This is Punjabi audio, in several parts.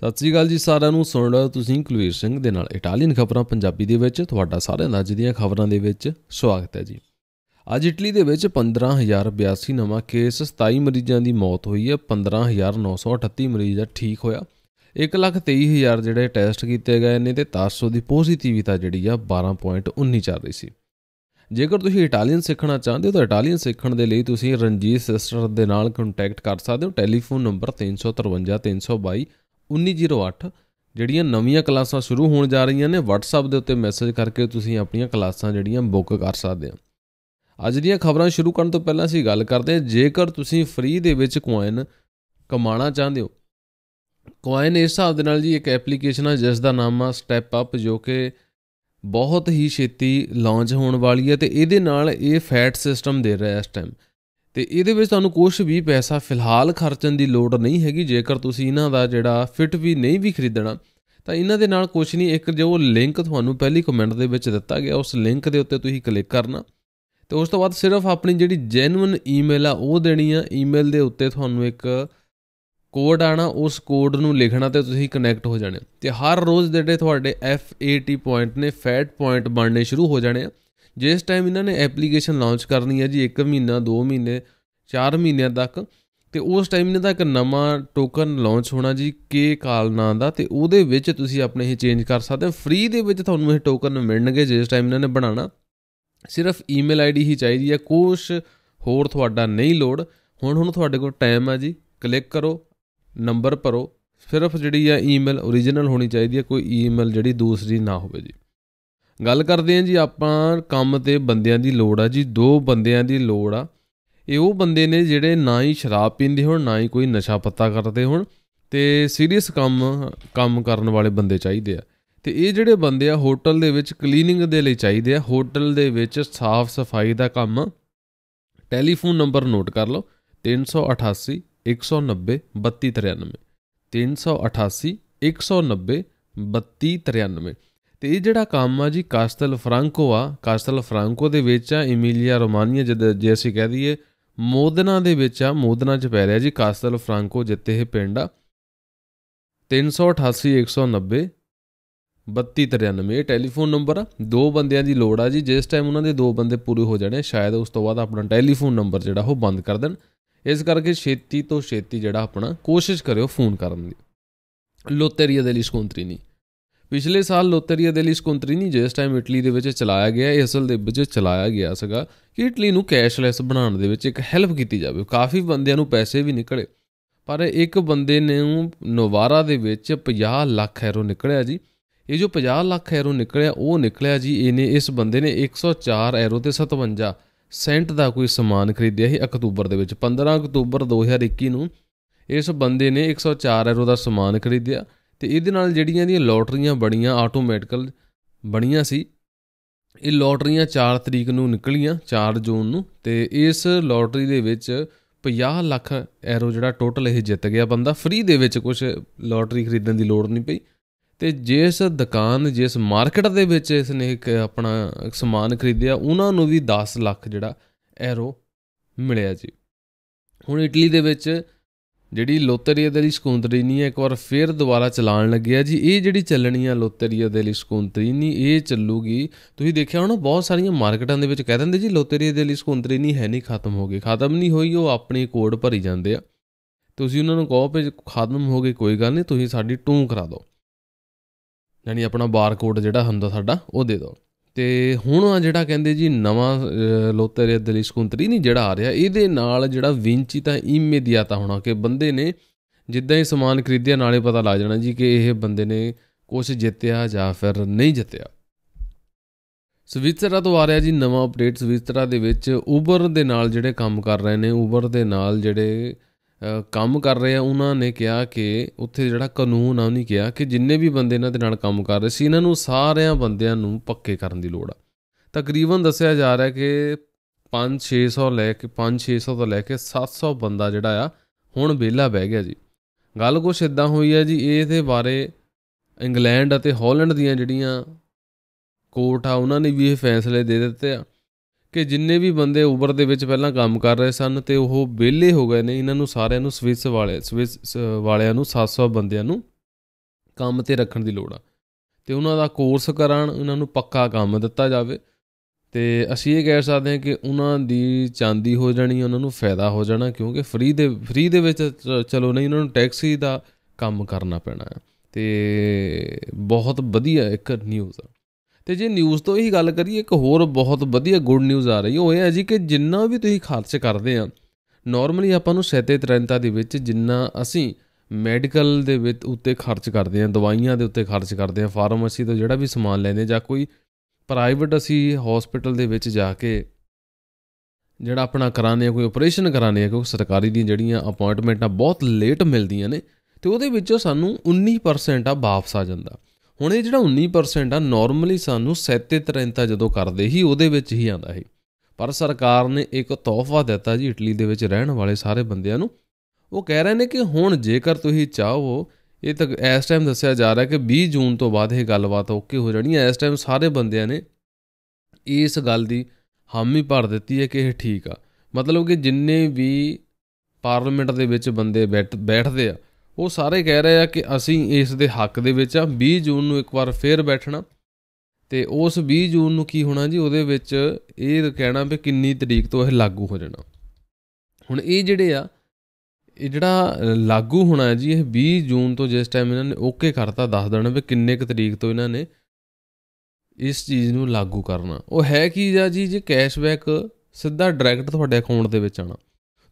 ਸਤਿ ਸ੍ਰੀ ਅਕਾਲ ਜੀ ਸਾਰਿਆਂ ਨੂੰ ਸੁਣ ਰਹੇ ਤੁਸੀਂ ਕੁਲਵੀਰ ਸਿੰਘ ਦੇ ਨਾਲ ਇਟਾਲੀਅਨ ਖਬਰਾਂ ਪੰਜਾਬੀ ਦੇ ਵਿੱਚ ਤੁਹਾਡਾ ਸਾਰਿਆਂ ਦਾ ਅੱਜ ਦੀਆਂ ਖਬਰਾਂ ਦੇ ਵਿੱਚ ਸਵਾਗਤ ਹੈ ਜੀ ਅੱਜ ਇਟਲੀ ਦੇ ਵਿੱਚ 15082 ਨਵਾਂ ਕੇਸ 27 ਮਰੀਜ਼ਾਂ ਦੀ ਮੌਤ ਹੋਈ ਹੈ 15938 ਮਰੀਜ਼ ਠੀਕ ਹੋਇਆ 123000 ਜਿਹੜੇ ਟੈਸਟ ਕੀਤੇ ਗਏ ਨੇ ਤੇ 700 ਦੀ ਪੋਜ਼ਿਟਿਵਿਟੀ ਜਿਹੜੀ ਆ 12.19 ਚੱਲ ਰਹੀ ਸੀ ਜੇਕਰ ਤੁਸੀਂ ਇਟਾਲੀਅਨ ਸਿੱਖਣਾ ਚਾਹੁੰਦੇ ਹੋ ਤਾਂ ਇਟਾਲੀਅਨ ਸਿੱਖਣ ਦੇ ਲਈ ਤੁਸੀਂ ਰਣਜੀਤ ਸਿਸਟਰ ਦੇ ਨਾਲ ਕੰਟੈਕਟ ਕਰ ਸਕਦੇ ਹੋ ਟੈਲੀਫੋਨ ਨੰਬਰ 353 322 1908 ਜਿਹੜੀਆਂ ਨਵੀਆਂ ਕਲਾਸਾਂ ਸ਼ੁਰੂ ਹੋਣ ਜਾ ਰਹੀਆਂ ਨੇ WhatsApp ਦੇ ਉੱਤੇ ਮੈਸੇਜ ਕਰਕੇ ਤੁਸੀਂ ਆਪਣੀਆਂ ਕਲਾਸਾਂ ਜਿਹੜੀਆਂ ਬੁੱਕ ਕਰ ਸਕਦੇ ਹੋ ਅੱਜ ਦੀਆਂ ਖਬਰਾਂ ਸ਼ੁਰੂ ਕਰਨ ਤੋਂ ਪਹਿਲਾਂ ਅਸੀਂ ਗੱਲ ਕਰਦੇ ਹਾਂ ਜੇਕਰ ਤੁਸੀਂ ਫ੍ਰੀ ਦੇ ਵਿੱਚ ਕੋਇਨ ਕਮਾਉਣਾ ਚਾਹੁੰਦੇ ਹੋ ਕੋਇਨ ਇਸ ਹਿਸਾਬ ਦੇ ਨਾਲ ਜੀ ਇੱਕ ਐਪਲੀਕੇਸ਼ਨ ਆ ਜਿਸ ਦਾ ਨਾਮ ਆ ਸਟੈਪ ਅਪ ਜੋ ਕਿ ਬਹੁਤ ਹੀ ਛੇਤੀ ਲਾਂਚ ਹੋਣ ਵਾਲੀ ਹੈ ਤੇ ਇਹਦੇ ਨਾਲ ਇਹ ਫੈਟ ਸਿਸਟਮ ਦੇ ਰਿਹਾ ਇਸ ਟਾਈਮ ਤੇ ਇਹਦੇ ਵਿੱਚ ਤੁਹਾਨੂੰ ਕੁਝ ਵੀ ਪੈਸਾ ਫਿਲਹਾਲ ਖਰਚਣ ਦੀ ਲੋੜ ਨਹੀਂ ਹੈਗੀ ਜੇਕਰ ਤੁਸੀਂ ਇਹਨਾਂ ਦਾ ਜਿਹੜਾ ਫਿਟ ਵੀ ਨਹੀਂ ਵੀ ਖਰੀਦਣਾ ਤਾਂ ਇਹਨਾਂ ਦੇ ਨਾਲ ਕੁਝ ਨਹੀਂ ਇੱਕ ਜੋ ਲਿੰਕ ਤੁਹਾਨੂੰ ਪਹਿਲੀ ਕਮੈਂਟ ਦੇ ਵਿੱਚ ਦਿੱਤਾ ਗਿਆ ਉਸ ਲਿੰਕ ਦੇ ਉੱਤੇ ਤੁਸੀਂ ਕਲਿੱਕ ਕਰਨਾ ਤੇ ਉਸ ਤੋਂ ਬਾਅਦ ਸਿਰਫ ਆਪਣੀ ਜਿਹੜੀ ਜੈਨੂਇਨ ਈਮੇਲ ਆ ਉਹ ਦੇਣੀ ਆ ਈਮੇਲ ਦੇ ਉੱਤੇ ਤੁਹਾਨੂੰ ਇੱਕ ਕੋਡ ਆਣਾ ਉਸ ਕੋਡ ਨੂੰ ਲਿਖਣਾ ਤੇ ਤੁਸੀਂ ਕਨੈਕਟ ਹੋ ਜਾਣੇ ਤੇ ਹਰ ਰੋਜ਼ ਜਿਹੜੇ ਤੁਹਾਡੇ FAT ਪੁਆਇੰਟ ਨੇ ਫੈਟ ਪੁਆਇੰਟ ਬਣਨੇ ਸ਼ੁਰੂ ਹੋ ਜਾਣੇ ਆ ਜਿਸ ਟਾਈਮ ਇਹਨਾਂ ਨੇ ਐਪਲੀਕੇਸ਼ਨ ਲਾਂਚ ਕਰਨੀ ਹੈ ਜੀ 1 ਮਹੀਨਾ 2 ਮਹੀਨੇ 4 ਮਹੀਨਿਆਂ ਤੱਕ ਤੇ ਉਸ ਟਾਈਮ ਇਹਨਾਂ ਦਾ ਇੱਕ ਨਵਾਂ ਟੋਕਨ ਲਾਂਚ ਹੋਣਾ ਜੀ ਕੇ ਕਾਲ ਨਾਂ ਦਾ ਤੇ ਉਹਦੇ ਵਿੱਚ ਤੁਸੀਂ ਆਪਣੇ ਇਹ ਚੇਂਜ ਕਰ ਸਕਦੇ ਹੋ ਫ੍ਰੀ ਦੇ ਵਿੱਚ ਤੁਹਾਨੂੰ ਇਹ ਟੋਕਨ ਮਿਲਣਗੇ ਜਿਸ ਟਾਈਮ ਇਹਨਾਂ ਨੇ ਬਣਾਣਾ ਸਿਰਫ ਈਮੇਲ ਆਈਡੀ ਹੀ ਚਾਹੀਦੀ ਹੈ ਕੁਝ ਹੋਰ ਤੁਹਾਡਾ ਨਹੀਂ ਲੋੜ ਹੁਣ ਹੁਣ ਤੁਹਾਡੇ ਕੋਲ ਟਾਈਮ ਆ ਜੀ ਕਲਿੱਕ ਕਰੋ ਨੰਬਰ ਭਰੋ ਸਿਰਫ ਜਿਹੜੀ ਆ ਈਮੇਲ origignal ਹੋਣੀ ਚਾਹੀਦੀ ਹੈ ਕੋਈ ਈਮੇਲ ਜਿਹੜੀ ਦੂਸਰੀ ਨਾ ਹੋਵੇ ਜੀ ਗੱਲ ਕਰਦੇ ਆਂ ਜੀ ਆਪਾਂ ਕੰਮ ਤੇ ਬੰਦਿਆਂ ਦੀ ਲੋੜ ਆ ਜੀ ਦੋ ਬੰਦਿਆਂ ਦੀ ਲੋੜ ਆ ਇਹ ਉਹ ਬੰਦੇ ਨੇ ਜਿਹੜੇ ਨਾ ਹੀ ਸ਼ਰਾਬ ਪੀਂਦੇ ਹੋਣ ਨਾ ਹੀ ਕੋਈ ਨਸ਼ਾ ਪੱਤਾ ਕਰਦੇ ਹੋਣ ਤੇ ਸੀਰੀਅਸ ਕੰਮ ਕੰਮ ਕਰਨ ਵਾਲੇ ਬੰਦੇ ਚਾਹੀਦੇ ਆ ਤੇ ਇਹ ਜਿਹੜੇ ਬੰਦੇ ਆ ਹੋਟਲ ਦੇ ਵਿੱਚ ਕਲੀਨਿੰਗ ਦੇ ਲਈ ਚਾਹੀਦੇ ਆ ਹੋਟਲ ਦੇ ਵਿੱਚ ਸਾਫ਼ ਸਫਾਈ ਦਾ ਕੰਮ ਟੈਲੀਫੋਨ ਨੰਬਰ ਨੋਟ ਕਰ ਲਓ 388 190 3293 388 190 3293 ਤੇ ਇਹ ਜਿਹੜਾ ਕੰਮ ਆ ਜੀ ਕਾਸਟਲ ਫਰਾਂਕੋ ਆ ਕਾਸਟਲ ਫਰਾਂਕੋ ਦੇ ਵਿੱਚ ਆ ਇਮੀਲੀਆ ਰੋਮਾਨੀਆ ਜਦ ਜੇ ਅਸੀਂ ਕਹਿ ਦਈਏ ਮੋਦਨਾ ਦੇ ਵਿੱਚ ਆ ਮੋਦਨਾ ਚ ਪੈ ਰਿਹਾ ਜੀ ਕਾਸਟਲ ਫਰਾਂਕੋ ਜਿੱਤੇ ਇਹ ਪਿੰਡ ਆ 388190 3293 ਇਹ ਟੈਲੀਫੋਨ ਨੰਬਰ ਆ ਦੋ ਬੰਦਿਆਂ ਦੀ ਲੋੜ ਆ ਜੀ ਜਿਸ ਟਾਈਮ ਉਹਨਾਂ ਦੇ ਦੋ ਬੰਦੇ ਪੂਰੇ ਹੋ ਜਾਣੇ ਸ਼ਾਇਦ ਉਸ ਤੋਂ ਬਾਅਦ ਆਪਣਾ ਟੈਲੀਫੋਨ ਨੰਬਰ ਜਿਹੜਾ ਉਹ ਬੰਦ ਕਰ ਦੇਣ ਇਸ ਕਰਕੇ ਛੇਤੀ ਤੋਂ ਛੇਤੀ ਜਿਹੜਾ ਆਪਣਾ ਕੋਸ਼ਿਸ਼ ਕਰਿਓ ਫੋਨ ਕਰਨ ਦੀ ਲੋਟਰੀਆ ਦੇ ਲਈ ਸਕੂੰਤਰੀ ਨਹੀਂ ਪਿਛਲੇ ਸਾਲ ਲੋਤਰੀਆ ਦੇ ਲਈ ਨਹੀਂ ਜਿਸ ਟਾਈਮ ਇਟਲੀ ਦੇ ਵਿੱਚ ਚਲਾਇਆ ਗਿਆ ਇਹ ਅਸਲ ਦੇ ਵਿੱਚ ਚਲਾਇਆ ਗਿਆ ਸੀਗਾ ਕਿ ਇਟਲੀ ਨੂੰ ਕੈਸ਼ਲੈਸ ਬਣਾਉਣ ਦੇ ਵਿੱਚ ਇੱਕ ਹੈਲਪ ਕੀਤੀ ਜਾਵੇ ਕਾਫੀ ਬੰਦਿਆਂ ਨੂੰ ਪੈਸੇ ਵੀ ਨਿਕਲੇ ਪਰ ਇੱਕ ਬੰਦੇ ਨੇ ਨੋਵਾਰਾ ਦੇ ਵਿੱਚ 50 ਲੱਖ ਯੂਰੋ ਨਿਕਲਿਆ ਜੀ ਇਹ ਜੋ 50 ਲੱਖ ਯੂਰੋ ਨਿਕਲਿਆ ਉਹ ਨਿਕਲਿਆ ਜੀ ਇਹਨੇ ਇਸ ਬੰਦੇ ਨੇ 104 ਯੂਰੋ ਤੇ 57 ਸੈਂਟ ਦਾ ਕੋਈ ਸਮਾਨ ਖਰੀਦਿਆ ਸੀ ਅਕਤੂਬਰ ਦੇ ਵਿੱਚ 15 ਅਕਤੂਬਰ 2021 ਨੂੰ ਇਸ ਬੰਦੇ ਨੇ 104 ਯੂਰੋ ਦਾ ਸਮਾਨ ਖਰੀਦਿਆ ਤੇ ਇਹਦੇ ਨਾਲ ਜਿਹੜੀਆਂ ਇਹਦੀਆਂ ਲੋਟਰੀਆਂ ਬੜੀਆਂ ਆਟੋਮੈਟਿਕਲ ਬਣੀਆਂ ਸੀ ਇਹ ਲੋਟਰੀਆਂ 4 ਤਰੀਕ ਨੂੰ ਨਿਕਲੀਆਂ 4 ਜੂਨ ਨੂੰ ਤੇ ਇਸ ਲੋਟਰੀ ਦੇ ਵਿੱਚ 50 ਲੱਖ ਐਰੋ ਜਿਹੜਾ ਟੋਟਲ ਇਹ ਜਿੱਤ ਗਿਆ ਬੰਦਾ ਫ੍ਰੀ ਦੇ ਵਿੱਚ ਕੁਝ ਲੋਟਰੀ ਖਰੀਦਣ ਦੀ ਲੋੜ ਨਹੀਂ ਪਈ ਤੇ ਜਿਸ ਦੁਕਾਨ ਜਿਸ ਮਾਰਕੀਟ ਦੇ ਵਿੱਚ ਇਸ ਨੇ ਇੱਕ ਆਪਣਾ ਸਮਾਨ ਖਰੀਦਿਆ ਉਹਨਾਂ ਨੂੰ ਵੀ 10 ਲੱਖ ਜਿਹੜਾ ਐਰੋ ਮਿਲਿਆ ਜੀ ਹੁਣ ਇਟਲੀ ਦੇ ਵਿੱਚ ਜਿਹੜੀ ਲੋਤਰੀਆ ਦੇ ਲਈ ਸਕੁੰਤਰੀਨੀ ਹੈ ਇੱਕ ਵਾਰ ਫੇਰ ਦੁਬਾਰਾ ਚਲਾਉਣ ਲੱਗਿਆ ਜੀ ਇਹ ਜਿਹੜੀ ਚੱਲਣੀ ਆ ਲੋਤਰੀਆ ਦੇ ਲਈ ਨਹੀਂ ਇਹ ਚੱਲੂਗੀ ਤੁਸੀਂ ਦੇਖਿਆ ਹੋਣਾ ਬਹੁਤ ਸਾਰੀਆਂ ਮਾਰਕੀਟਾਂ ਦੇ ਵਿੱਚ ਕਹਿ ਦਿੰਦੇ ਜੀ ਲੋਤਰੀਆ ਦੇ ਲਈ ਨਹੀਂ ਹੈ ਨਹੀਂ ਖਤਮ ਹੋ ਗਈ ਖਤਮ ਨਹੀਂ ਹੋਈ ਉਹ ਆਪਣੇ ਕੋਡ ਭਰੀ ਜਾਂਦੇ ਆ ਤੁਸੀਂ ਉਹਨਾਂ ਨੂੰ ਕਹੋ ਕਿ ਖਤਮ ਹੋ ਗਈ ਕੋਈ ਗੱਲ ਨਹੀਂ ਤੁਸੀਂ ਸਾਡੀ ਟੂੰ ਕਰਾ ਦਿਓ ਯਾਨੀ ਆਪਣਾ ਬਾਰਕੋਡ ਜਿਹੜਾ ਹੁੰਦਾ ਸਾਡਾ ਉਹ ਦੇ ਦਿਓ ਤੇ ਹੁਣ ਆ ਜਿਹੜਾ ਕਹਿੰਦੇ ਜੀ ਨਵਾਂ ਲੋਤਰ ਦਲੀ ਸਕੁੰਤਰੀ ਕੁੰਤਰੀ ਨਹੀਂ ਜਿਹੜਾ ਆ ਰਿਹਾ ਇਹਦੇ ਨਾਲ ਜਿਹੜਾ ਵਿੰਚੀ ਤਾਂ ਇਮੀਡੀਆਤਾ ਹੋਣਾ ਕਿ ਬੰਦੇ ਨੇ ਜਿੱਦਾਂ ਹੀ ਸਮਾਨ ਖਰੀਦਿਆ ਨਾਲੇ ਪਤਾ ਲੱਗ ਜਾਣਾ ਜੀ ਕਿ ਇਹ ਬੰਦੇ ਨੇ ਕੁਝ ਜਿੱਤਿਆ ਜਾਂ ਫਿਰ ਨਹੀਂ ਜਿੱਤਿਆ ਸਵਿਟਜ਼ਰਲੈਂਡ ਤੋਂ ਆ ਰਿਹਾ ਜੀ ਨਵਾਂ ਅਪਡੇਟ ਸਵਿਟਜ਼ਰਲੈਂਡ ਦੇ ਵਿੱਚ ਉਬਰ ਦੇ ਨਾਲ ਜਿਹੜੇ ਕੰਮ ਕਰ ਰਹੇ ਨੇ ਉਬਰ ਦੇ ਨਾਲ ਜਿਹੜੇ ਕੰਮ ਕਰ ਰਹੇ ਆ ਉਹਨਾਂ ਨੇ ਕਿਹਾ ਕਿ ਉੱਥੇ ਜਿਹੜਾ ਕਾਨੂੰਨ ਆ ਉਹਨੇ ਕਿਹਾ ਕਿ ਜਿੰਨੇ ਵੀ ਬੰਦੇ ਇਹਨਾਂ ਦੇ ਨਾਲ ਕੰਮ ਕਰ ਰਹੇ ਸੀ ਇਹਨਾਂ ਨੂੰ ਸਾਰਿਆਂ ਬੰਦਿਆਂ ਨੂੰ ਪੱਕੇ ਕਰਨ ਦੀ ਲੋੜ ਆ ਤਕਰੀਬਨ ਦੱਸਿਆ ਜਾ ਰਿਹਾ ਕਿ 5-600 ਲੈ ਕੇ 5-600 ਤੋਂ ਲੈ ਕੇ 700 ਬੰਦਾ ਜਿਹੜਾ ਆ ਹੁਣ ਵਿਹਲਾ ਬਹਿ ਗਿਆ ਜੀ ਗੱਲ ਕੁਛ ਇਦਾਂ ਹੋਈ ਹੈ ਜੀ ਇਹ ਦੇ ਬਾਰੇ ਇੰਗਲੈਂਡ ਅਤੇ ਹਾਲੈਂਡ ਦੀਆਂ ਜਿਹੜੀਆਂ ਕੋਰਟ ਆ ਉਹਨਾਂ ਨੇ ਵੀ ਇਹ ਫੈਸਲੇ ਦੇ ਦਿੱਤੇ ਆ ਕਿ ਜਿੰਨੇ ਵੀ ਬੰਦੇ ਉਬਰ ਦੇ ਵਿੱਚ ਪਹਿਲਾਂ ਕੰਮ ਕਰ ਰਹੇ ਸਨ ਤੇ ਉਹ ਵਿਹਲੇ ਹੋ ਗਏ ਨੇ ਇਹਨਾਂ ਨੂੰ ਸਾਰਿਆਂ ਨੂੰ ਸਵਿਸ ਵਾਲੇ ਸਵਿਸ ਵਾਲਿਆਂ ਨੂੰ 700 ਬੰਦਿਆਂ ਨੂੰ ਕੰਮ ਤੇ ਰੱਖਣ ਦੀ ਲੋੜ ਆ ਤੇ ਉਹਨਾਂ ਦਾ ਕੋਰਸ ਕਰਾਣ ਉਹਨਾਂ ਨੂੰ ਪੱਕਾ ਕੰਮ ਦਿੱਤਾ ਜਾਵੇ ਤੇ ਅਸੀਂ ਇਹ ਕਹਿ ਸਕਦੇ ਹਾਂ ਕਿ ਉਹਨਾਂ ਦੀ ਚਾਂਦੀ ਹੋ ਜਾਣੀ ਉਹਨਾਂ ਨੂੰ ਫਾਇਦਾ ਹੋ ਜਾਣਾ ਕਿਉਂਕਿ ਫ੍ਰੀ ਦੇ ਫ੍ਰੀ ਦੇ ਵਿੱਚ ਚਲੋ ਨਹੀਂ ਉਹਨਾਂ ਨੂੰ ਟੈਕਸੀ ਦਾ ਕੰਮ ਕਰਨਾ ਪੈਣਾ ਤੇ ਬਹੁਤ ਵਧੀਆ ਇੱਕ ਨਿਊਜ਼ ਆ ਤੇ ਜੇ ਨਿਊਜ਼ ਤੋਂ ਹੀ ਗੱਲ ਕਰੀਏ ਇੱਕ ਹੋਰ ਬਹੁਤ ਵਧੀਆ ਗੁੱਡ ਨਿਊਜ਼ ਆ ਰਹੀ ਹੈ ਉਹ ਇਹ ਹੈ ਜੀ ਕਿ ਜਿੰਨਾ ਵੀ ਤੁਸੀਂ ਖਰਚ ਕਰਦੇ ਆ ਨਾਰਮਲੀ ਆਪਾਂ ਨੂੰ ਤਰੰਤਾ ਦੇ ਵਿੱਚ ਜਿੰਨਾ ਅਸੀਂ ਮੈਡੀਕਲ ਦੇ ਵਿੱਚ ਉੱਤੇ ਖਰਚ ਕਰਦੇ ਆ ਦਵਾਈਆਂ ਦੇ ਉੱਤੇ ਖਰਚ ਕਰਦੇ ਆ ਫਾਰਮੇਸੀ ਤੋਂ ਜਿਹੜਾ ਵੀ ਸਮਾਨ ਲੈਂਦੇ ਜਾਂ ਕੋਈ ਪ੍ਰਾਈਵੇਟ ਅਸੀਂ ਹਸਪੀਟਲ ਦੇ ਵਿੱਚ ਜਾ ਕੇ ਜਿਹੜਾ ਆਪਣਾ ਕਰਾਣੇ ਆ ਕੋਈ ਆਪਰੇਸ਼ਨ ਕਰਾਣੇ ਆ ਕਿਉਂਕਿ ਸਰਕਾਰੀ ਦੀਆਂ ਜਿਹੜੀਆਂ ਅਪਾਇੰਟਮੈਂਟਾਂ ਬਹੁਤ ਲੇਟ ਮਿਲਦੀਆਂ ਨੇ ਤੇ ਉਹਦੇ ਵਿੱਚੋਂ ਸਾਨੂੰ 19% ਆ ਵਾਪਸ ਆ ਜਾਂਦਾ ਹੁਣ ਇਹ ਜਿਹੜਾ 19% ਆ ਨਾਰਮਲੀ ਸਾਨੂੰ 37 ਤਰੰਤਾ ਜਦੋਂ ਕਰਦੇ ਹੀ ਉਹਦੇ ਵਿੱਚ ਹੀ ਆਂਦਾ ਹੈ ਪਰ ਸਰਕਾਰ ਨੇ ਇੱਕ ਤੋਹਫਾ ਦਿੱਤਾ ਜੀ ਇਟਲੀ ਦੇ ਵਿੱਚ ਰਹਿਣ ਵਾਲੇ ਸਾਰੇ ਬੰਦਿਆਂ ਨੂੰ ਉਹ ਕਹਿ ਰਹੇ ਨੇ ਕਿ ਹੁਣ ਜੇਕਰ ਤੁਸੀਂ ਚਾਹੋ ਇਹ ਤੱਕ ਇਸ ਟਾਈਮ ਦੱਸਿਆ ਜਾ ਰਿਹਾ ਕਿ 20 ਜੂਨ ਤੋਂ ਬਾਅਦ ਇਹ ਗੱਲਬਾਤ ਓਕੇ ਹੋ ਜਾਣੀ ਹੈ ਇਸ ਟਾਈਮ ਸਾਰੇ ਬੰਦਿਆਂ ਨੇ ਇਸ ਗੱਲ ਦੀ ਹਾਮੀ ਭਰ ਦਿੱਤੀ ਹੈ ਕਿ ਇਹ ਠੀਕ ਆ ਮਤਲਬ ਕਿ ਜਿੰਨੇ ਵੀ ਪਾਰਲੀਮੈਂਟ ਦੇ ਵਿੱਚ ਬੰਦੇ ਬੈਠਦੇ ਆ ਉਹ ਸਾਰੇ ਕਹਿ ਰਹੇ ਆ ਕਿ ਅਸੀਂ ਇਸ ਦੇ ਹੱਕ ਦੇ ਵਿੱਚ ਆ 20 ਜੂਨ ਨੂੰ ਇੱਕ ਵਾਰ ਫੇਰ ਬੈਠਣਾ ਤੇ ਉਸ 20 ਜੂਨ ਨੂੰ ਕੀ ਹੋਣਾ ਜੀ ਉਹਦੇ ਵਿੱਚ ਇਹ ਕਹਿਣਾ ਵੀ ਕਿੰਨੀ ਤਰੀਕ ਤੋਂ ਇਹ ਲਾਗੂ ਹੋ ਜਾਣਾ ਹੁਣ ਇਹ ਜਿਹੜੇ ਆ ਇਹ ਜਿਹੜਾ ਲਾਗੂ ਹੋਣਾ ਜੀ ਇਹ 20 ਜੂਨ ਤੋਂ ਜਿਸ ਟਾਈਮ ਇਹਨਾਂ ਨੇ ਓਕੇ ਕਰਤਾ ਦੱਸ ਦੇਣਾ ਵੀ ਕਿੰਨੇ ਕ ਤਰੀਕ ਤੋਂ ਇਹਨਾਂ ਨੇ ਇਸ ਚੀਜ਼ ਨੂੰ ਲਾਗੂ ਕਰਨਾ ਉਹ ਹੈ ਕੀ ਜੀ ਜੀ ਕੈਸ਼ਬੈਕ ਸਿੱਧਾ ਡਾਇਰੈਕਟ ਤੁਹਾਡੇ ਅਕਾਊਂਟ ਦੇ ਵਿੱਚ ਆਣਾ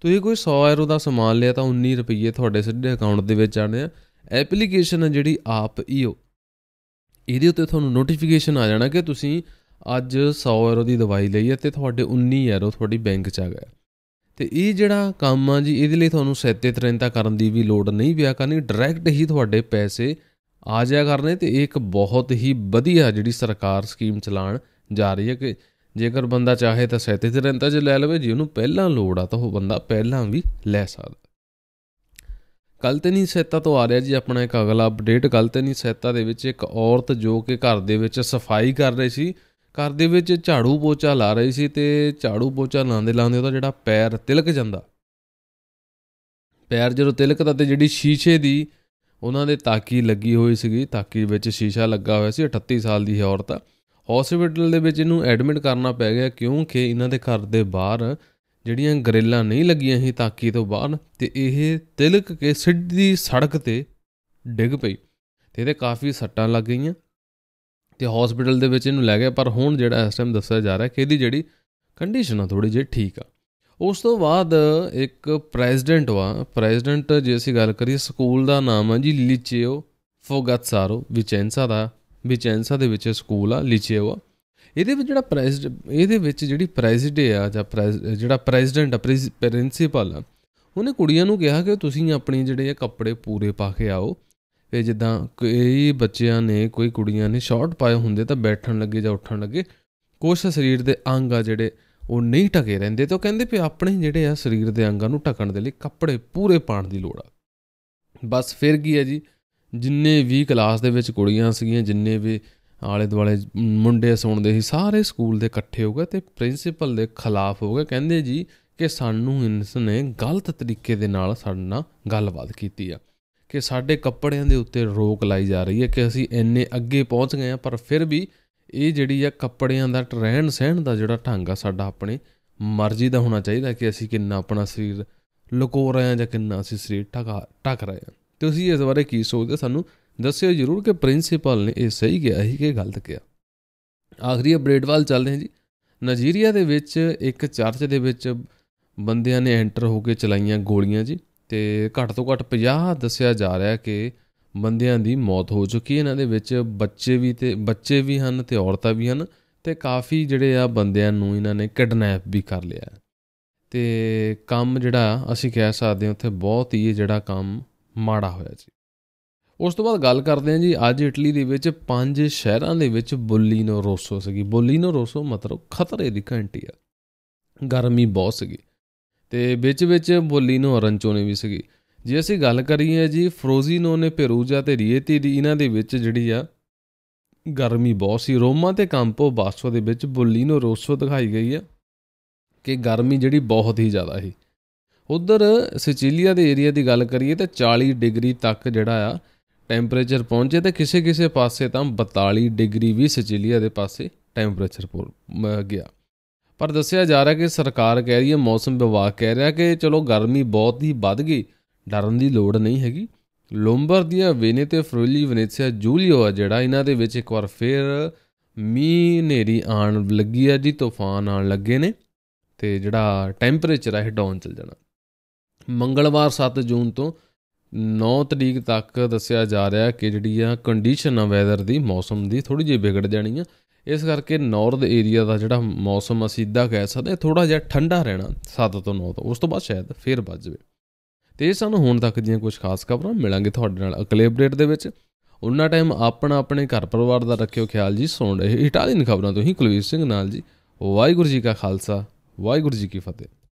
ਤੁਸੀਂ ਕੋਈ 100 ਯੂਰੋ ਦਾ ਸਮਾਨ ਲਿਆ ਤਾਂ 19 ਰੁਪਏ ਤੁਹਾਡੇ ਸਿੱਧੇ ਅਕਾਊਂਟ ਦੇ ਵਿੱਚ ਆਣੇ ਆ ਐਪਲੀਕੇਸ਼ਨ ਹੈ ਜਿਹੜੀ ਆਪ ਈਓ ਇਹਦੇ ਉੱਤੇ ਤੁਹਾਨੂੰ ਨੋਟੀਫਿਕੇਸ਼ਨ ਆ ਜਾਣਾ ਕਿ ਤੁਸੀਂ ਅੱਜ 100 ਯੂਰੋ ਦੀ ਦਵਾਈ ਲਈ ਹੈ ਤੇ ਤੁਹਾਡੇ 19 ਯੂਰੋ ਤੁਹਾਡੀ ਬੈਂਕ 'ਚ ਆ ਗਿਆ ਤੇ ਇਹ ਜਿਹੜਾ ਕੰਮ ਆ ਜੀ ਇਹਦੇ ਲਈ ਤੁਹਾਨੂੰ ਸੈਤੇ ਤਰੰਤਾ ਕਰਨ ਦੀ ਵੀ ਲੋੜ ਨਹੀਂ ਪਿਆ ਕਰਨੀ ਡਾਇਰੈਕਟ ਹੀ ਤੁਹਾਡੇ ਪੈਸੇ ਆ ਜਾਇਆ ਕਰਨੇ ਤੇ ਇਹ ਇੱਕ ਬਹੁਤ ਹੀ ਵਧੀਆ ਜਿਹੜੀ ਸਰਕਾਰ ਸਕੀਮ ਚਲਾਣ ਜਾ ਰਹੀ ਹੈ ਕਿ ਜੇਕਰ ਬੰਦਾ ਚਾਹੇ ਤਾਂ ਸਹਿਤੇ ਤੇ ਰਹਿੰਦਾ ਜੇ ਲੈ ਲਵੇ ਜੀ ਉਹਨੂੰ ਪਹਿਲਾਂ ਲੋੜ ਆ ਤਾਂ ਉਹ ਬੰਦਾ ਪਹਿਲਾਂ ਵੀ ਲੈ ਸਕਦਾ ਕੱਲ ਤੇ ਨਹੀਂ ਸਹਿਤਾ ਤੋਂ ਆ ਰਿਹਾ ਜੀ ਆਪਣਾ ਇੱਕ ਅਗਲਾ ਅਪਡੇਟ ਕੱਲ ਤੇ ਨਹੀਂ ਸਹਿਤਾ ਦੇ ਵਿੱਚ ਇੱਕ ਔਰਤ ਜੋ ਕਿ ਘਰ ਦੇ ਵਿੱਚ ਸਫਾਈ ਕਰ ਰਹੀ ਸੀ ਘਰ ਦੇ ਵਿੱਚ ਝਾੜੂ ਪੋਚਾ ਲਾ ਰਹੀ ਸੀ ਤੇ ਝਾੜੂ ਪੋਚਾ ਲਾਉਂਦੇ ਲਾਉਂਦੇ ਉਹਦਾ ਜਿਹੜਾ ਪੈਰ ਤਿਲਕ ਜਾਂਦਾ ਪੈਰ ਜਦੋਂ ਤਿਲਕਦਾ ਤੇ ਜਿਹੜੀ ਸ਼ੀਸ਼ੇ ਦੀ ਉਹਨਾਂ ਦੇ ਤਾਕੀ ਲੱਗੀ ਹੋਈ ਸੀਗੀ ਤਾਕੀ ਵਿੱਚ ਸ਼ੀਸ਼ਾ ਲੱਗਾ ਹੋਇਆ ਸੀ 38 ਸਾਲ ਦੀ ਹੈ ਔਰਤ ਹਸਪੀਟਲ ਦੇ ਵਿੱਚ ਇਹਨੂੰ ਐਡਮਿਟ ਕਰਨਾ ਪੈ ਗਿਆ ਕਿਉਂਕਿ ਇਹਨਾਂ ਦੇ ਘਰ ਦੇ ਬਾਹਰ ਜਿਹੜੀਆਂ ਗਰੇਲਾਂ ਨਹੀਂ ਲੱਗੀਆਂ ਸੀ ਤਾਕੀ ਤੋਂ ਬਾਹਰ ਤੇ ਇਹ ਤਿਲਕ ਕੇ ਸਿੱਧੀ ਸੜਕ ਤੇ ਡਿੱਗ ਪਈ ਤੇ ਇਹਦੇ ਕਾਫੀ ਸੱਟਾਂ ਲੱਗ ਗਈਆਂ ਤੇ ਹਸਪੀਟਲ ਦੇ ਵਿੱਚ ਇਹਨੂੰ ਲੈ ਗਿਆ ਪਰ ਹੁਣ ਜਿਹੜਾ ਇਸ ਟਾਈਮ ਦੱਸਿਆ ਜਾ ਰਿਹਾ ਕਿ ਇਹਦੀ ਜਿਹੜੀ ਕੰਡੀਸ਼ਨ ਆ ਥੋੜੀ ਜਿਹੀ ਠੀਕ ਆ ਉਸ ਤੋਂ ਬਾਅਦ ਇੱਕ ਪ੍ਰੈਜ਼ੀਡੈਂਟ ਵਾ ਪ੍ਰੈਜ਼ੀਡੈਂਟ ਜੇ ਅਸੀਂ ਗੱਲ ਕਰੀਏ ਸਕੂਲ ਦਾ ਨਾਮ ਆ ਜੀ ਲਿਚੇਓ ਫੋਗਾਤਸਾਰੋ ਵਿਚੈਂਸਾ ਦਾ ਵਿਚੈਂਸਾ ਦੇ ਵਿੱਚ ਸਕੂਲ ਆ ਲਿਚੇਵਾ ਇਹਦੇ ਵਿੱਚ ਜਿਹੜਾ ਪ੍ਰੈਜ਼ ਇਹਦੇ ਵਿੱਚ ਜਿਹੜੀ ਪ੍ਰੈਜ਼ੀਡੇ ਆ ਜਾਂ ਜਿਹੜਾ ਪ੍ਰੈਜ਼ੀਡੈਂਟ ਆ ਪ੍ਰਿੰਸੀਪਲ ਆ ਉਹਨੇ ਕੁੜੀਆਂ ਨੂੰ ਕਿਹਾ ਕਿ ਤੁਸੀਂ ਆਪਣੇ ਜਿਹੜੇ ਕੱਪੜੇ ਪੂਰੇ ਪਾ ਕੇ ਆਓ ਤੇ ਜਿੱਦਾਂ ਕਈ ਬੱਚਿਆਂ ਨੇ ਕੋਈ ਕੁੜੀਆਂ ਨੇ ਸ਼ਾਰਟ ਪਾਏ ਹੁੰਦੇ ਤਾਂ ਬੈਠਣ ਲੱਗੇ ਜਾਂ ਉੱਠਣ ਲੱਗੇ ਕੋਸ਼ ਸਰੀਰ ਦੇ ਅੰਗ ਆ ਜਿਹੜੇ ਉਹ ਨਹੀਂ ਟਕੇ ਰਹਿੰਦੇ ਤਾਂ ਕਹਿੰਦੇ ਵੀ ਆਪਣੇ ਜਿਹੜੇ ਆ ਸਰੀਰ ਦੇ ਅੰਗਾਂ ਨੂੰ ਟਕਣ ਦੇ ਲਈ ਕੱਪੜੇ ਪੂਰੇ ਪਾਣ ਦੀ ਲੋੜ ਆ ਬਸ ਫਿਰ ਕੀ ਆ ਜੀ ਜਿੰਨੇ ਵੀ ਕਲਾਸ ਦੇ ਵਿੱਚ ਕੁੜੀਆਂ ਸੀਗੀਆਂ ਜਿੰਨੇ ਵੀ ਆਲੇ ਦੁਆਲੇ ਮੁੰਡੇ ਸੁਣਦੇ ਸੀ ਸਾਰੇ ਸਕੂਲ ਦੇ ਇਕੱਠੇ ਹੋ ਗਏ ਤੇ ਪ੍ਰਿੰਸੀਪਲ ਦੇ ਖਿਲਾਫ ਹੋ ਗਏ ਕਹਿੰਦੇ ਜੀ ਕਿ ਸਾਨੂੰ ਇਨਸ ਨੇ ਗਲਤ ਤਰੀਕੇ ਦੇ ਨਾਲ ਸਾਡੇ ਨਾਲ ਗੱਲਬਾਤ ਕੀਤੀ ਆ ਕਿ ਸਾਡੇ ਕੱਪੜਿਆਂ ਦੇ ਉੱਤੇ ਰੋਕ ਲਾਈ ਜਾ ਰਹੀ ਹੈ ਕਿ ਅਸੀਂ ਇੰਨੇ ਅੱਗੇ ਪਹੁੰਚ ਗਏ ਆ ਪਰ ਫਿਰ ਵੀ ਇਹ ਜਿਹੜੀ ਆ ਕੱਪੜਿਆਂ ਦਾ ਟ੍ਰੈਂਡ ਸਹਿਣ ਦਾ ਜਿਹੜਾ ਢੰਗ ਆ ਸਾਡਾ ਆਪਣੇ ਮਰਜ਼ੀ ਦਾ ਹੋਣਾ ਚਾਹੀਦਾ ਕਿ ਅਸੀਂ ਕਿੰਨਾ ਆਪਣਾ ਸਰੀਰ ਲੁਕੋ ਰਹੇ ਆ ਜਾਂ ਕਿੰਨਾ ਅਸੀਂ ਸਰੀਰ ਢਕਾ ਢਕ ਰਹੇ ਆ ਤੁਸੀਂ ਇਸ ਬਾਰੇ ਕੀ ਸੋਚਦੇ ਸਾਨੂੰ ਦੱਸਿਓ ਜਰੂਰ ਕਿ ਪ੍ਰਿੰਸੀਪਲ ਨੇ ਇਹ ਸਹੀ ਗਿਆ ਹੈ ਕਿ ਗਲਤ ਗਿਆ ਆਖਰੀ ਅਪਡੇਟ ਵੱਲ ਚੱਲਦੇ ਹਾਂ ਜੀ ਨਾਈਜੀਰੀਆ ਦੇ ਵਿੱਚ ਇੱਕ ਚਰਚ ਦੇ ਵਿੱਚ ਬੰਦਿਆਂ ਨੇ ਐਂਟਰ ਹੋ ਕੇ ਚਲਾਈਆਂ ਗੋਲੀਆਂ ਜੀ ਤੇ ਘੱਟ ਤੋਂ ਘੱਟ 50 ਦੱਸਿਆ ਜਾ ਰਿਹਾ ਕਿ ਬੰਦਿਆਂ ਦੀ ਮੌਤ ਹੋ ਚੁੱਕੀ ਹੈ ਇਹਨਾਂ ਦੇ ਵਿੱਚ ਬੱਚੇ ਵੀ ਤੇ ਬੱਚੇ ਵੀ ਹਨ ਤੇ ਔਰਤਾਂ ਵੀ ਹਨ ਤੇ ਕਾਫੀ ਜਿਹੜੇ ਆ ਬੰਦਿਆਂ ਨੂੰ ਇਹਨਾਂ ਨੇ ਕਿਡਨੈਪ ਵੀ ਕਰ ਲਿਆ ਤੇ ਕੰਮ ਜਿਹੜਾ ਅਸੀਂ ਕਹਿ ਸਕਦੇ ਹਾਂ ਉੱਥੇ ਬਹੁਤ ਹੀ ਜਿਹੜਾ ਕੰਮ ਮਾੜਾ ਹੋਇਆ ਜੀ ਉਸ ਤੋਂ ਬਾਅਦ ਗੱਲ ਕਰਦੇ ਹਾਂ ਜੀ ਅੱਜ ਇਟਲੀ ਦੇ ਵਿੱਚ ਪੰਜ ਸ਼ਹਿਰਾਂ ਦੇ ਵਿੱਚ ਬੋਲੀਨੋ ਰੋਸੋ ਸੀਗੀ ਬੋਲੀਨੋ ਰੋਸੋ ਮਤਲਬ ਖਤਰੇ ਦੀ ਘੰਟੀ ਆ ਗਰਮੀ ਬਹੁਤ ਸੀਗੀ ਤੇ ਵਿੱਚ ਵਿੱਚ ਬੋਲੀਨੋ ਰੰਚੋਨੇ ਵੀ ਸੀਗੀ ਜੇ ਅਸੀਂ ਗੱਲ ਕਰੀਏ ਜੀ ਫਰੋਜ਼ੀਨੋ ਨੇ ਪੇਰੂਜਾ ਤੇ ਰੀਏਤੀ ਦੀ ਇਹਨਾਂ ਦੇ ਵਿੱਚ ਜਿਹੜੀ ਆ ਗਰਮੀ ਬਹੁਤ ਸੀ ਰੋਮਾ ਤੇ ਕਾਂਪੋ ਬਾਸੋ ਦੇ ਵਿੱਚ ਬੋਲੀਨੋ ਰੋਸੋ ਦਿਖਾਈ ਗਈ ਆ ਕਿ ਗਰਮੀ ਜਿਹੜੀ ਬਹੁਤ ਹੀ ਜ਼ਿਆਦਾ ਸੀ ਉਧਰ ਸਿਚਿਲੀਆ ਦੇ ਏਰੀਆ ਦੀ ਗੱਲ ਕਰੀਏ ਤਾਂ 40 ਡਿਗਰੀ ਤੱਕ ਜਿਹੜਾ ਆ ਟੈਂਪਰੇਚਰ ਪਹੁੰਚੇ ਤੇ ਕਿਸੇ-ਕਿਸੇ ਪਾਸੇ ਤਾਂ 42 ਡਿਗਰੀ ਵੀ ਸਿਚਿਲੀਆ ਦੇ ਪਾਸੇ ਟੈਂਪਰੇਚਰ ਗਿਆ ਪਰ ਦੱਸਿਆ ਜਾ ਰਿਹਾ ਕਿ ਸਰਕਾਰ ਕਹਿ ਰਹੀ ਹੈ ਮੌਸਮ ਵਿਭਾਗ ਕਹਿ ਰਿਹਾ ਕਿ ਚਲੋ ਗਰਮੀ ਬਹੁਤ ਹੀ ਵੱਧ ਗਈ ਡਰਨ ਦੀ ਲੋੜ ਨਹੀਂ ਹੈਗੀ ਦੀਆਂ ਵੇਨੇ ਤੇ ਫਰੋਲੀ ਵਨੇਸੀਆ ਜੂਲੀਓ ਆ ਜਿਹੜਾ ਇਹਨਾਂ ਦੇ ਵਿੱਚ ਇੱਕ ਵਾਰ ਫੇਰ ਮੀਂਹ ਨੇਰੀ ਆਣ ਲੱਗੀ ਆ ਜੀ ਤੂਫਾਨ ਆਣ ਲੱਗੇ ਨੇ ਤੇ ਜਿਹੜਾ ਟੈਂਪਰੇਚਰ ਹੈ ਡਾਊਨ ਚਲ ਜਾਣਾ ਮੰਗਲਵਾਰ 7 ਜੂਨ ਤੋਂ 9 ਤਰੀਕ ਤੱਕ ਦੱਸਿਆ ਜਾ ਰਿਹਾ ਕਿ ਜਿਹੜੀ ਆ ਕੰਡੀਸ਼ਨ ਆ ਵੈਦਰ ਦੀ ਮੌਸਮ ਦੀ ਥੋੜੀ ਜਿਹੀ ਵਿਗੜ ਜਾਣੀ ਆ ਇਸ ਕਰਕੇ ਨਾਰਥ ਏਰੀਆ ਦਾ ਜਿਹੜਾ ਮੌਸਮ ਆ ਸਿੱਧਾ ਕਹਿ ਸਕਦੇ ਥੋੜਾ ਜਿਹਾ ਠੰਡਾ ਰਹਿਣਾ 7 ਤੋਂ 9 ਤੋਂ ਉਸ ਤੋਂ ਬਾਅਦ ਸ਼ਾਇਦ ਫੇਰ ਵੱਜ ਜਾਵੇ ਤੇ ਇਹ ਸਾਨੂੰ ਹੁਣ ਤੱਕ ਦੀਆਂ ਕੁਝ ਖਾਸ ਖਬਰਾਂ ਮਿਲਾਂਗੇ ਤੁਹਾਡੇ ਨਾਲ ਅਗਲੇ ਅਪਡੇਟ ਦੇ ਵਿੱਚ ਉਨਾ ਟਾਈਮ ਆਪਣਾ ਆਪਣੇ ਘਰ ਪਰਿਵਾਰ ਦਾ ਰੱਖਿਓ ਖਿਆਲ ਜੀ ਸੁਣ ਰਹੇ ਇਟਾਲੀਅਨ ਖਬਰਾਂ ਤੋਂ ਹੀ ਕੁਲਵੀਰ ਸਿੰਘ ਨਾਲ ਜੀ ਵਾਹਿਗੁਰੂ ਜੀ ਕਾ ਖਾਲਸਾ ਵਾਹਿਗੁਰੂ ਜੀ ਕੀ ਫਤਿਹ